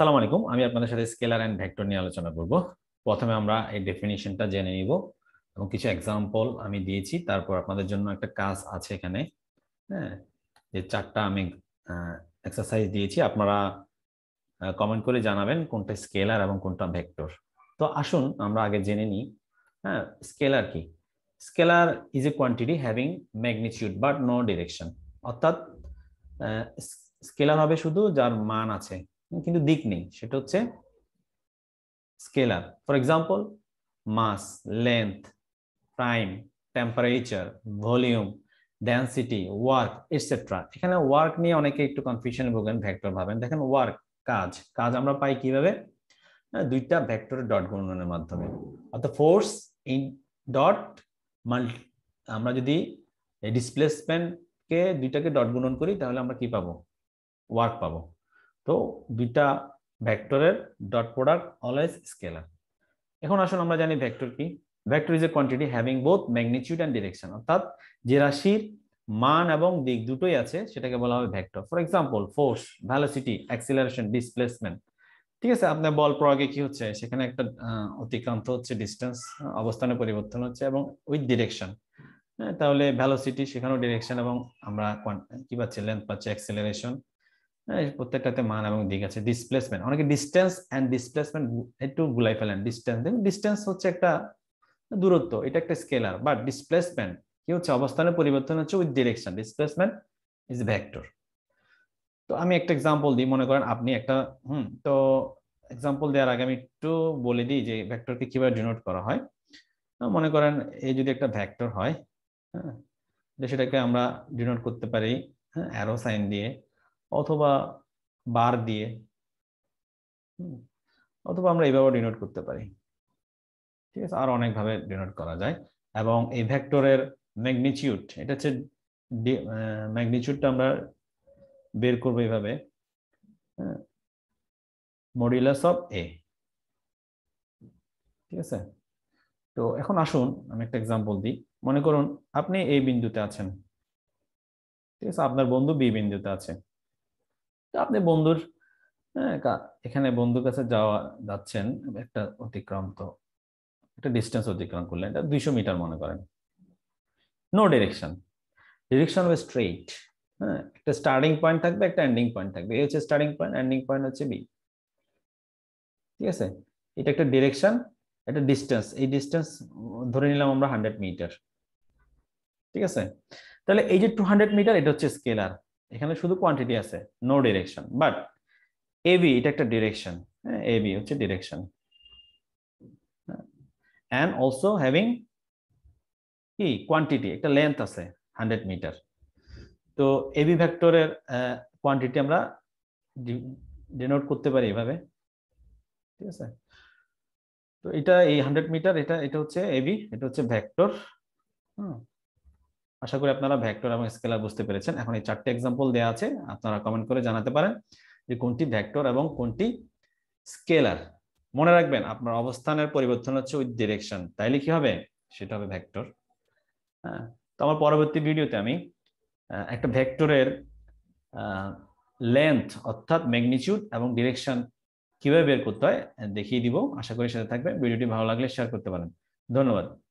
সালাম আলাইকুম আমি আপনাদের সাথে স্কেলার অ্যান্ড ভেক্টর নিয়ে আলোচনা করব প্রথমে আমরা এই ডেফিনিশনটা জেনে নিব এবং কিছু এক্সাম্পল আমি দিয়েছি তারপর আপনাদের জন্য একটা কাজ আছে এখানে হ্যাঁ যে চারটা আমি এক্সারসাইজ দিয়েছি আপনারা কমেন্ট করে জানাবেন কোনটা স্কেলার এবং কোনটা ভেক্টর তো আসুন আমরা আগে জেনে নিই হ্যাঁ স্কেলার কি scalar is a quantity having magnitude but no direction অর্থাৎ স্কেলার হবে শুধু যার মান আছে কিন্তু দিক নেই সেটা হচ্ছে scalar for example mass length time temperature volume density work etcetera এখানে ওয়ার্ক নিয়ে অনেকে একটু কনফিউশন ভোগেন ভেক্টর ভাবেন দেখেন ওয়ার্ক কাজ কাজ আমরা পাই কিভাবে হ্যাঁ, দুইটা ভ্যাক্টরের ডট গুণনের মাধ্যমে অর্থাৎ ফোর্স ইন ডট মাল্টি আমরা যদি ডিসপ্লেসমেন্টকে দুইটাকে ডট গুণন করি তাহলে আমরা কি পাবো ওয়ার্ক পাবো তো দুইটা ভেক্টরের ডট প্রোডাক্ট অলওয়েজ স্কেলার এখন আসুন আমরা জানি ভেক্টর কি vector is a quantity having both magnitude and direction অর্থাৎ যে রাশির মান এবং দিক দুটোই আছে সেটাকে বলা হবে vector for example force velocity acceleration displacement ঠিক আছে আপনার বল প্রয়োগে কি হচ্ছে সেখানে একটা অতিক্রান্ত হচ্ছে ডিস্টেন্স অবস্থানে পরিবর্তন হচ্ছে এবং উইথ ডিরেকশন হ্যাঁ, তাহলে ভ্যালোসিটি সেখানেও ডিরেকশন এবং আমরা কি পাচ্ছি লেন্থ পাচ্ছি অ্যাক্সিলারেশন হ্যাঁ, প্রত্যেকটাতে মান এবং দিক আছে ডিসপ্লেসমেন্ট অনেকে ডিস্টেন্স অ্যান্ড ডিসপ্লেসমেন্ট একটু গুলাই ফেলেন ডিস্টেন্স ডিস্টেন্স হচ্ছে একটা দূরত্ব এটা একটা স্কেলার বা ডিসপ্লেসমেন্ট কি হচ্ছে অবস্থানের পরিবর্তন হচ্ছে with direction displacement is vector তো আমি একটা এক্সাম্পল দিই মনে করেন আপনি একটা হুম তো এক্সাম্পল দেওয়ার আগে আমি একটু বলে দিই যে ভ্যাক্টরকে কীভাবে ডিনোট করা হয় মনে করেন এই যদি একটা ভ্যাক্টর হয় হ্যাঁ সেটাকে আমরা ডিনোট করতে পারি হ্যাঁ অ্যারো সাইন দিয়ে অথবা বার দিয়ে অথবা আমরা এইভাবে ডিনোট করতে পারি ঠিক আছে আর অনেকভাবে ডিনোট করা যায় এবং এই ভ্যাক্টরের ম্যাগনিচিউড এটা হচ্ছে ম্যাগনিচিউডটা আমরা বের করব এইভাবে মডিউলাস অফ এ ঠিক আছে তো এখন আসুন আমি একটা এক্সাম্পল দিই মনে করুন আপনি এ বিন্দুতে আছেন ঠিক আছে আপনার বন্ধু বি বিন্দুতে আছে তো আপনি বন্ধুর হ্যাঁ, এখানে বন্ধুর কাছে যাওয়া যাচ্ছেন একটা অতিক্রম তো একটা ডিস্টেন্স অতিক্রম করলেন এটা দুইশো মিটার মনে করেন নো ডিরেকশন ডিরেকশন হবে স্ট্রেইট হ্যাঁ একটা স্টার্টিং পয়েন্ট থাকবে একটা এন্ডিং পয়েন্ট থাকবে এই হচ্ছে স্টার্টিং পয়েন্ট এন্ডিং পয়েন্ট হচ্ছে বি ঠিক আছে এটা একটা ডিরেকশন একটা ডিস্টেন্স এই ডিস্টেন্স ধরে নিলাম আমরা হান্ড্রেড মিটার ঠিক আছে তাহলে এই যে টু হান্ড্রেড মিটার এটা হচ্ছে স্কেলার এখানে শুধু কোয়ান্টিটি আছে নো ডিরেকশন বাট এবি এটা একটা ডিরেকশন হ্যাঁ এবি হচ্ছে ডিরেকশন অ্যান্ড অলসো হ্যাভিং কি কোয়ান্টিটি একটা লেন্থ আছে হান্ড্রেড মিটার তো এবি ভ্যাক্টরের কোয়ান্টিটি আমরা ডিনোট করতে পারি এভাবে ঠিক আছে তো এটা এই হান্ড্রেড মিটার এটা এটা হচ্ছে এবি এটা হচ্ছে ভ্যাক্টর হুম আশা করি আপনারা ভেক্টর এবং স্কেলার বুঝতে পেরেছেন এখন এই চারটি এক্সাম্পল দেওয়া আছে আপনারা কমেন্ট করে জানাতে পারেন যে কোনটি ভেক্টর এবং কোনটি স্কেলার মনে রাখবেন আপনার অবস্থানের পরিবর্তন হচ্ছে উইথ ডিরেকশন তাইলে কি হবে সেটা হবে ভেক্টর হ্যাঁ তো আমার পরবর্তী ভিডিওতে আমি একটা ভেক্টরের লেন্থ অর্থাৎ ম্যাগনিচিউড এবং ডিরেকশন কিভাবে বের করতে হয় দেখিয়ে দিব আশা করি সাথে থাকবে ভিডিওটি ভালো লাগলে শেয়ার করতে পারেন ধন্যবাদ